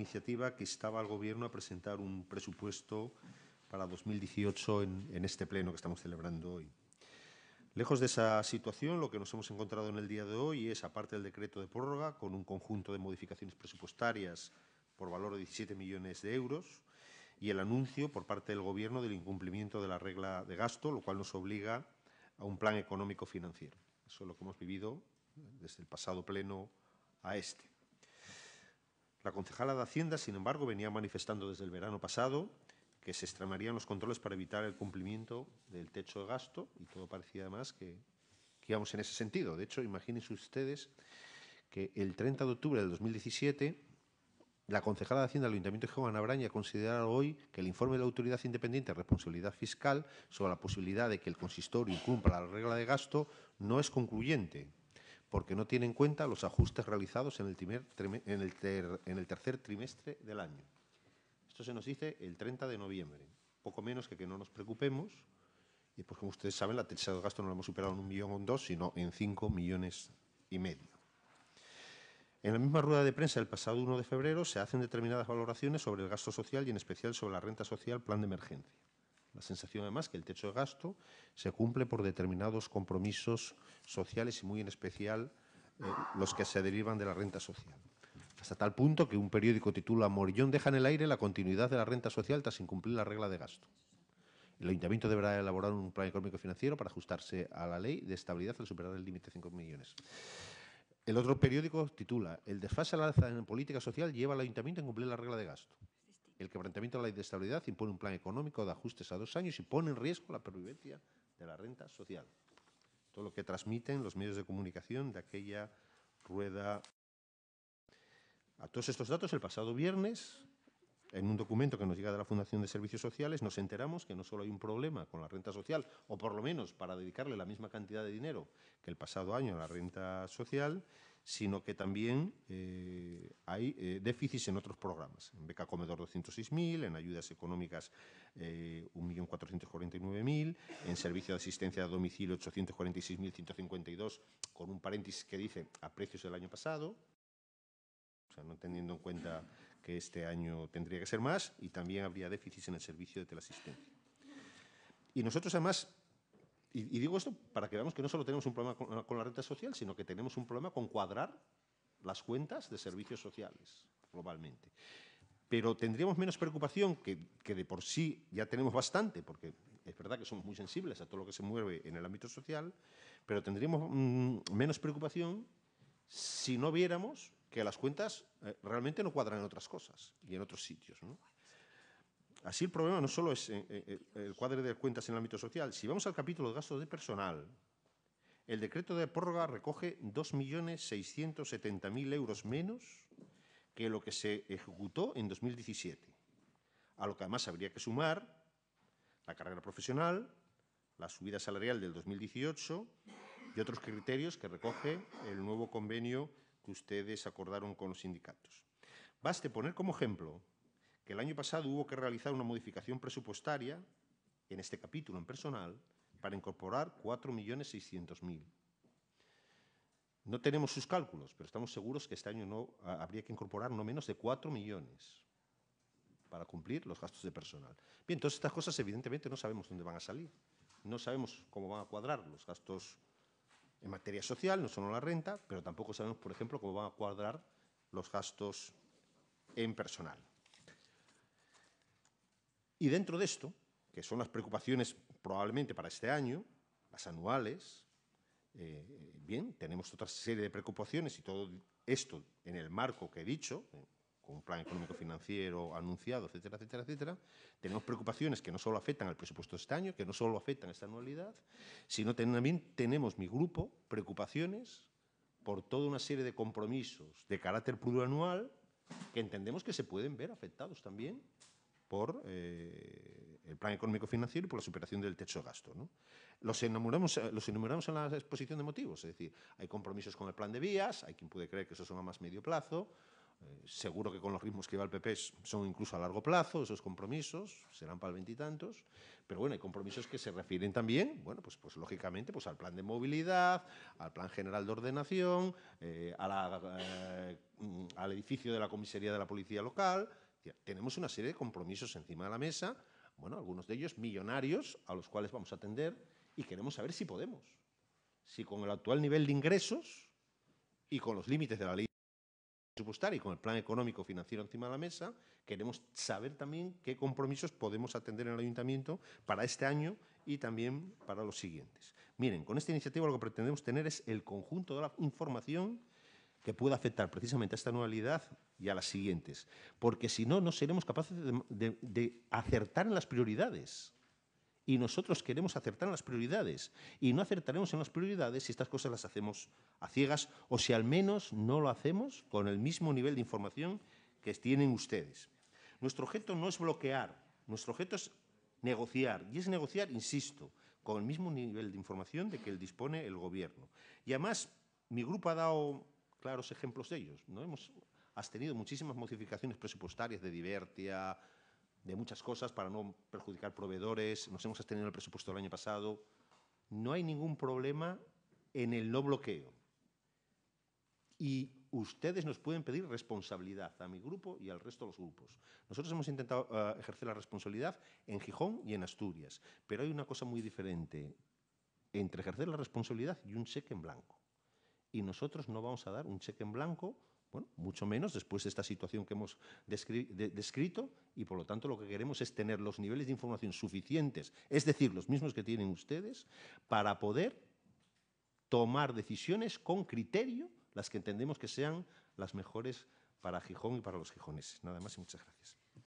iniciativa que estaba al Gobierno a presentar un presupuesto para 2018 en, en este pleno que estamos celebrando hoy. Lejos de esa situación, lo que nos hemos encontrado en el día de hoy es, aparte del decreto de prórroga, con un conjunto de modificaciones presupuestarias por valor de 17 millones de euros y el anuncio por parte del Gobierno del incumplimiento de la regla de gasto, lo cual nos obliga a un plan económico financiero. Eso es lo que hemos vivido desde el pasado pleno a este. La concejala de Hacienda, sin embargo, venía manifestando desde el verano pasado que se extremarían los controles para evitar el cumplimiento del techo de gasto y todo parecía además que, íbamos en ese sentido. De hecho, imagínense ustedes que el 30 de octubre del 2017 la concejala de Hacienda del Ayuntamiento de Juan Abraña considerara hoy que el informe de la Autoridad Independiente de Responsabilidad Fiscal sobre la posibilidad de que el consistorio incumpla la regla de gasto no es concluyente porque no tiene en cuenta los ajustes realizados en el, tercer trimestre del año. Esto se nos dice el 30 de noviembre, poco menos que que no nos preocupemos. Y pues como ustedes saben, la tasa de gasto no la hemos superado en un millón o en dos, sino en cinco millones y medio. En la misma rueda de prensa el pasado 1 de febrero se hacen determinadas valoraciones sobre el gasto social y en especial sobre la renta social plan de emergencia. La sensación además que el techo de gasto se cumple por determinados compromisos sociales y muy en especial eh, los que se derivan de la renta social. Hasta tal punto que un periódico titula Morillón deja en el aire la continuidad de la renta social tras incumplir la regla de gasto. El ayuntamiento deberá elaborar un plan económico financiero para ajustarse a la ley de estabilidad al superar el límite de 5 millones. El otro periódico titula El desfase al alza en política social lleva al ayuntamiento a incumplir la regla de gasto. El quebrantamiento de la ley de estabilidad impone un plan económico de ajustes a dos años y pone en riesgo la pervivencia de la renta social. Todo lo que transmiten los medios de comunicación de aquella rueda. A todos estos datos, el pasado viernes, en un documento que nos llega de la Fundación de Servicios Sociales, nos enteramos que no solo hay un problema con la renta social, o por lo menos para dedicarle la misma cantidad de dinero que el pasado año a la renta social, sino que también eh, hay eh, déficits en otros programas. En Beca Comedor 206.000, en Ayudas Económicas eh, 1.449.000, en Servicio de Asistencia a Domicilio 846.152, con un paréntesis que dice a precios del año pasado, o sea, no teniendo en cuenta que este año tendría que ser más, y también habría déficits en el servicio de teleasistencia. Y nosotros, además, y, digo esto para que veamos que no solo tenemos un problema con, la renta social, sino que tenemos un problema con cuadrar las cuentas de servicios sociales globalmente pero tendríamos menos preocupación que, de por sí ya tenemos bastante, porque es verdad que somos muy sensibles a todo lo que se mueve en el ámbito social, pero tendríamos mm, menos preocupación si no viéramos que las cuentas eh, realmente no cuadran en otras cosas y en otros sitios. ¿no? Así el problema no solo es eh, eh, eh, el cuadro de cuentas en el ámbito social. Si vamos al capítulo de gastos de personal, el decreto de prórroga recoge 2.670.000 euros menos que lo que se ejecutó en 2017, a lo que además habría que sumar la carrera profesional, la subida salarial del 2018 y otros criterios que recoge el nuevo convenio que ustedes acordaron con los sindicatos. Baste poner como ejemplo el año pasado hubo que realizar una modificación presupuestaria en este capítulo en personal para incorporar 4.600.000. No tenemos sus cálculos, pero estamos seguros que este año no, habría que incorporar no menos de 4 millones para cumplir los gastos de personal. Bien, todas estas cosas evidentemente no sabemos dónde van a salir. No sabemos cómo van a cuadrar los gastos en materia social, no solo la renta, pero tampoco sabemos, por ejemplo, cómo van a cuadrar los gastos en personal. Y dentro de esto, que son las preocupaciones probablemente para este año, las anuales, eh, bien, tenemos otra serie de preocupaciones y todo esto en el marco que he dicho, eh, con un plan económico financiero anunciado, etcétera, etcétera, etcétera, tenemos preocupaciones que no solo afectan al presupuesto de este año, que no solo afectan a esta anualidad, sino también tenemos mi grupo preocupaciones por toda una serie de compromisos de carácter plurianual que entendemos que se pueden ver afectados también por eh, el plan económico financiero y por la superación del techo de gasto. Los, enumeramos, eh, los en la exposición de motivos, es decir, hay compromisos con el plan de vías, hay quien puede creer que esos son a más medio plazo, eh, seguro que con los ritmos que va el PP son incluso a largo plazo, esos compromisos serán para el veintitantos, pero bueno, hay compromisos que se refieren también, bueno, pues, pues lógicamente pues al plan de movilidad, al plan general de ordenación, mm, al edificio de la comisaría de la policía local, tenemos una serie de compromisos encima de la mesa, bueno, algunos de ellos millonarios, a los cuales vamos a atender y queremos saber si podemos. Si con el actual nivel de ingresos y con los límites de la ley presupuestaria y con el plan económico financiero encima de la mesa, queremos saber también qué compromisos podemos atender en el ayuntamiento para este año y también para los siguientes. Miren, con esta iniciativa lo que pretendemos tener es el conjunto de la información que pueda afectar precisamente a esta anualidad y a las siguientes, porque si no, no seremos capaces de, acertar en las prioridades. Y nosotros queremos acertar en las prioridades. Y no acertaremos en las prioridades si estas cosas las hacemos a ciegas o si al menos no lo hacemos con el mismo nivel de información que tienen ustedes. Nuestro objeto no es bloquear, nuestro objeto es negociar. Y es negociar, insisto, con el mismo nivel de información de que dispone el Gobierno. Y además, mi grupo ha dado claros ejemplos de ellos. ¿no? Hemos has tenido muchísimas modificaciones presupuestarias de Divertia, de muchas cosas para no perjudicar proveedores, nos hemos abstenido el presupuesto del año pasado. No hay ningún problema en el no bloqueo. Y ustedes nos pueden pedir responsabilidad a mi grupo y al resto de los grupos. Nosotros hemos intentado eh, ejercer la responsabilidad en Gijón y en Asturias, pero hay una cosa muy diferente entre ejercer la responsabilidad y un cheque en blanco y nosotros no vamos a dar un cheque en blanco, bueno, mucho menos después de esta situación que hemos descrito y por lo tanto lo que queremos es tener los niveles de información suficientes, es decir, los mismos que tienen ustedes, para poder tomar decisiones con criterio, las que entendemos que sean las mejores para Gijón y para los gijoneses. Nada más y muchas gracias.